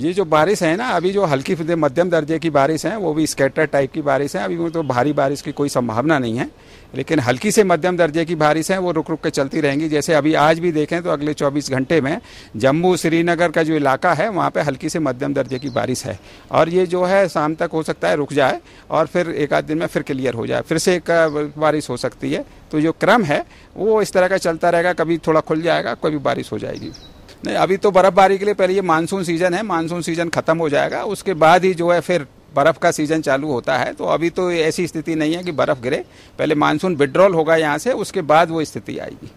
ये जो बारिश है ना अभी जो हल्की मध्यम दर्जे की बारिश है वो भी स्केटर टाइप की बारिश है अभी तो भारी बारिश की कोई संभावना नहीं है लेकिन हल्की से मध्यम दर्जे की बारिश है वो रुक रुक के चलती रहेंगी जैसे अभी आज भी देखें तो अगले 24 घंटे में जम्मू श्रीनगर का जो इलाका है वहाँ पर हल्की से मध्यम दर्जे की बारिश है और ये जो है शाम तक हो सकता है रुक जाए और फिर एक आध दिन में फिर क्लियर हो जाए फिर से एक बारिश हो सकती है तो जो क्रम है वो इस तरह का चलता रहेगा कभी थोड़ा खुल जाएगा कभी बारिश हो जाएगी नहीं अभी तो बर्फबारी के लिए पहले ये मानसून सीजन है मानसून सीजन खत्म हो जाएगा उसके बाद ही जो है फिर बर्फ़ का सीज़न चालू होता है तो अभी तो ऐसी स्थिति नहीं है कि बर्फ़ गिरे पहले मानसून विड्रॉल होगा यहाँ से उसके बाद वो स्थिति आएगी